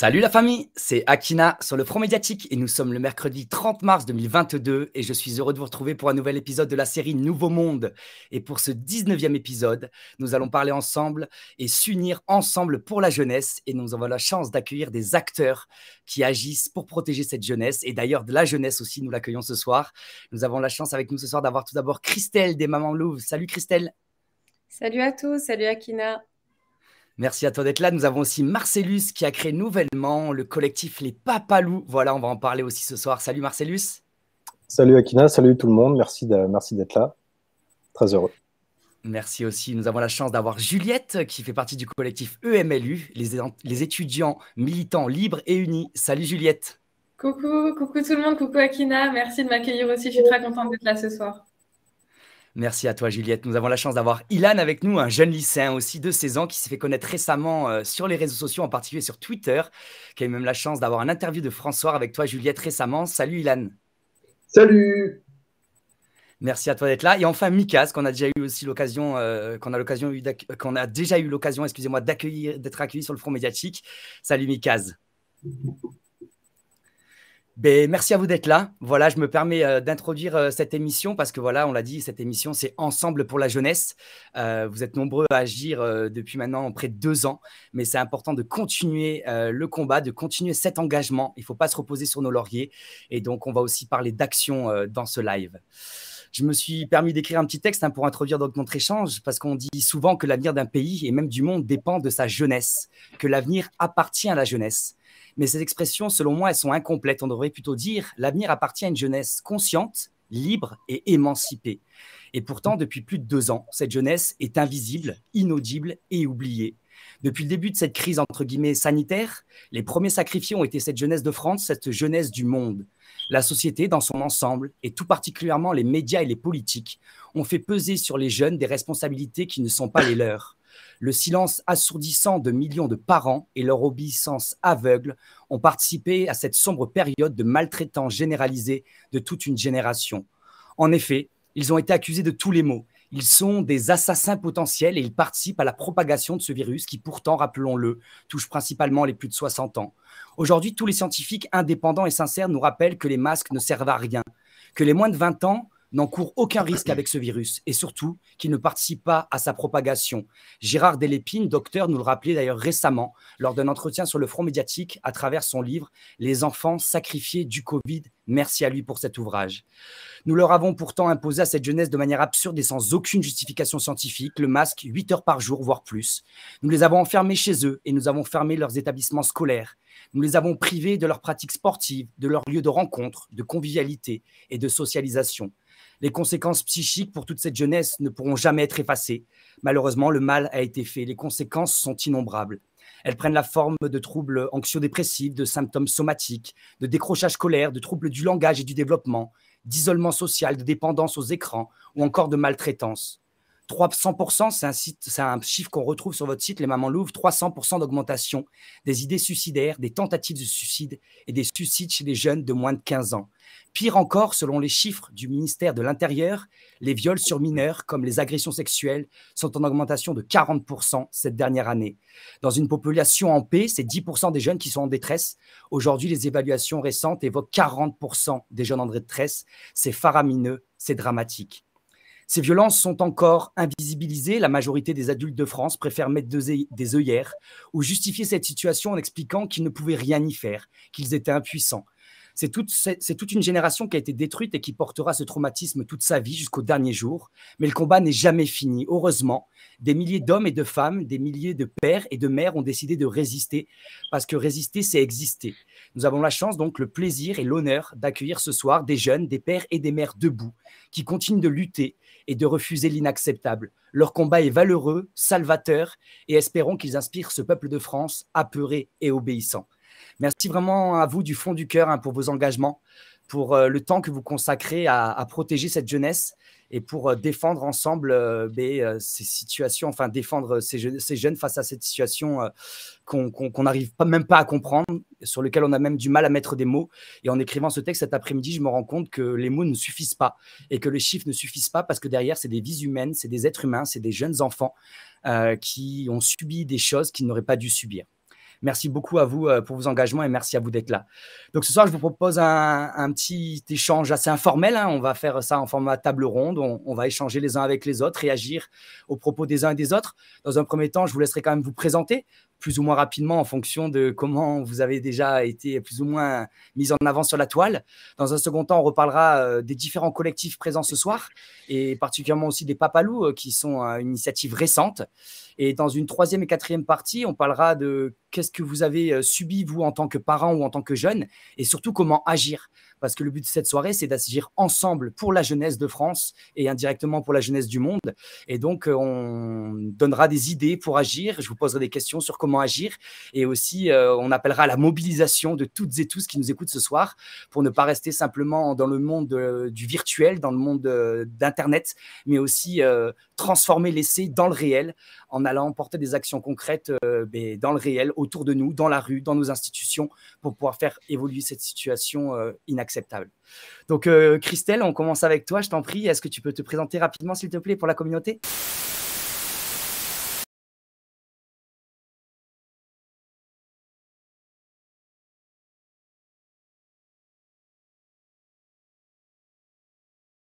Salut la famille, c'est Akina sur le Front Médiatique et nous sommes le mercredi 30 mars 2022 et je suis heureux de vous retrouver pour un nouvel épisode de la série Nouveau Monde. Et pour ce 19e épisode, nous allons parler ensemble et s'unir ensemble pour la jeunesse et nous avons la chance d'accueillir des acteurs qui agissent pour protéger cette jeunesse et d'ailleurs de la jeunesse aussi, nous l'accueillons ce soir. Nous avons la chance avec nous ce soir d'avoir tout d'abord Christelle des Mamans Louves. Salut Christelle. Salut à tous, salut Akina. Merci à toi d'être là. Nous avons aussi Marcellus qui a créé nouvellement le collectif Les Papalous. Voilà, on va en parler aussi ce soir. Salut Marcellus. Salut Akina, salut tout le monde. Merci d'être là. Très heureux. Merci aussi. Nous avons la chance d'avoir Juliette qui fait partie du collectif EMLU, les, les, étudiants militants libres et unis. Salut Juliette. Coucou, coucou tout le monde, coucou Akina. Merci de m'accueillir aussi. Je suis très contente d'être là ce soir. Merci à toi, Juliette. Nous avons la chance d'avoir Ilan avec nous, un jeune lycéen aussi de 16 ans qui s'est fait connaître récemment euh, sur les réseaux sociaux, en particulier sur Twitter, qui a eu même la chance d'avoir un interview de François avec toi, Juliette, récemment. Salut, Ilan. Salut. Merci à toi d'être là. Et enfin, Mikaz, qu'on a déjà eu aussi l'occasion, euh, qu'on a l'occasion qu'on a déjà eu l'occasion, excusez-moi, d'accueillir, d'être accueilli sur le front médiatique. Salut, Mikaz. Ben, merci à vous d'être là. Voilà, je me permets euh, d'introduire euh, cette émission parce que voilà, on l'a dit, cette émission, c'est Ensemble pour la jeunesse. Euh, vous êtes nombreux à agir depuis maintenant près de deux ans, mais c'est important de continuer le combat, de continuer cet engagement. Il ne faut pas se reposer sur nos lauriers. Et donc, on va aussi parler d'action dans ce live. Je me suis permis d'écrire un petit texte hein, pour introduire donc notre échange, parce qu'on dit souvent que l'avenir d'un pays et même du monde dépend de sa jeunesse, que l'avenir appartient à la jeunesse mais ces expressions, selon moi, elles sont incomplètes. On devrait plutôt dire l'avenir appartient à une jeunesse consciente, libre et émancipée. Et pourtant, depuis plus de deux ans, cette jeunesse est invisible, inaudible et oubliée. Depuis le début de cette crise entre guillemets sanitaire, les premiers sacrifiés ont été cette jeunesse de France, cette jeunesse du monde. La société dans son ensemble, et tout particulièrement les médias et les politiques, ont fait peser sur les jeunes des responsabilités qui ne sont pas les leurs. Le silence assourdissant de millions de parents et leur obéissance aveugle ont participé à cette sombre période de maltraitance généralisée de toute une génération. En effet, ils ont été accusés de tous les maux. Ils sont des assassins potentiels et ils participent à la propagation de ce virus qui pourtant, rappelons-le, touche principalement les plus de 60 ans. Aujourd'hui, tous les scientifiques indépendants et sincères nous rappellent que les masques ne servent à rien, que les moins de 20 ans n'encourt aucun risque avec ce virus et surtout qu'il ne participe pas à sa propagation. Gérard Delépine, docteur, nous le rappelait d'ailleurs récemment lors d'un entretien sur le front médiatique à travers son livre Les enfants sacrifiés du Covid. Merci à lui pour cet ouvrage. Nous leur avons pourtant imposé à cette jeunesse de manière absurde et sans aucune justification scientifique le masque 8 heures par jour, voire plus. Nous les avons enfermés chez eux et nous avons fermé leurs établissements scolaires. Nous les avons privés de leurs pratiques sportives, de leurs lieux de rencontre, de convivialité et de socialisation. Les conséquences psychiques pour toute cette jeunesse ne pourront jamais être effacées. Malheureusement, le mal a été fait. Les conséquences sont innombrables. Elles prennent la forme de troubles anxio-dépressifs, de symptômes somatiques, de décrochage scolaire, de troubles du langage et du développement, d'isolement social, de dépendance aux écrans ou encore de maltraitance. 300%, c'est un, chiffre qu'on retrouve sur votre site, les mamans Louvre, 300% d'augmentation des idées suicidaires, des tentatives de suicide et des suicides chez les jeunes de moins de 15 ans. Pire encore, selon les chiffres du ministère de l'Intérieur, les viols sur mineurs, comme les agressions sexuelles, sont en augmentation de 40% cette dernière année. Dans une population en paix, c'est 10% des jeunes qui sont en détresse. Aujourd'hui, les évaluations récentes évoquent 40% des jeunes en détresse. C'est faramineux, c'est dramatique. Ces violences sont encore invisibilisées. La majorité des adultes de France préfèrent mettre des œillères ou justifier cette situation en expliquant qu'ils ne pouvaient rien y faire, qu'ils étaient impuissants, c'est toute, une génération qui a été détruite et qui portera ce traumatisme toute sa vie jusqu'au dernier jour. Mais le combat n'est jamais fini. Heureusement, des milliers d'hommes et de femmes, des milliers de pères et de mères ont décidé de résister parce que résister, c'est exister. Nous avons la chance, donc le plaisir et l'honneur d'accueillir ce soir des jeunes, des pères et des mères debout qui continuent de lutter et de refuser l'inacceptable. Leur combat est valeureux, salvateur et espérons qu'ils inspirent ce peuple de France apeuré et obéissant. Merci vraiment à vous du fond du cœur hein, pour vos engagements, pour euh, le temps que vous consacrez à, protéger cette jeunesse et pour euh, défendre ensemble euh, ben, ces situations, enfin défendre ces, jeunes face à cette situation qu'on n'arrive pas, même pas à comprendre, sur laquelle on a même du mal à mettre des mots. Et en écrivant ce texte cet après-midi, je me rends compte que les mots ne suffisent pas et que les chiffres ne suffisent pas parce que derrière, c'est des vies humaines, c'est des êtres humains, c'est des jeunes enfants qui ont subi des choses qu'ils n'auraient pas dû subir. Merci beaucoup à vous euh, pour vos engagements et merci à vous d'être là. Donc ce soir, je vous propose un, petit échange assez informel. Hein. On va faire ça en format table ronde. On, on, va échanger les uns avec les autres, réagir aux propos des uns et des autres. Dans un premier temps, je vous laisserai quand même vous présenter plus ou moins rapidement en fonction de comment vous avez déjà été plus ou moins mis en avant sur la toile. Dans un second temps, on reparlera euh, des différents collectifs présents ce soir et particulièrement aussi des Papalous euh, qui sont euh, une initiative récente. Et dans une troisième et quatrième partie, on parlera de qu'est-ce que vous avez subi, vous, en tant que parent ou en tant que jeune, et surtout comment agir. Parce que le but de cette soirée, c'est d'agir ensemble pour la jeunesse de France et indirectement pour la jeunesse du monde. Et donc, on donnera des idées pour agir. Je vous poserai des questions sur comment agir. Et aussi, euh, on appellera la mobilisation de toutes et tous qui nous écoutent ce soir pour ne pas rester simplement dans le monde euh, du virtuel, dans le monde euh, d'Internet, mais aussi transformer l'essai dans le réel en allant porter des actions concrètes dans le réel, autour de nous, dans la rue, dans nos institutions, pour pouvoir faire évoluer cette situation inacceptable. Donc, Christelle, on commence avec toi, je t'en prie. Est-ce que tu peux te présenter rapidement, s'il te plaît, pour la communauté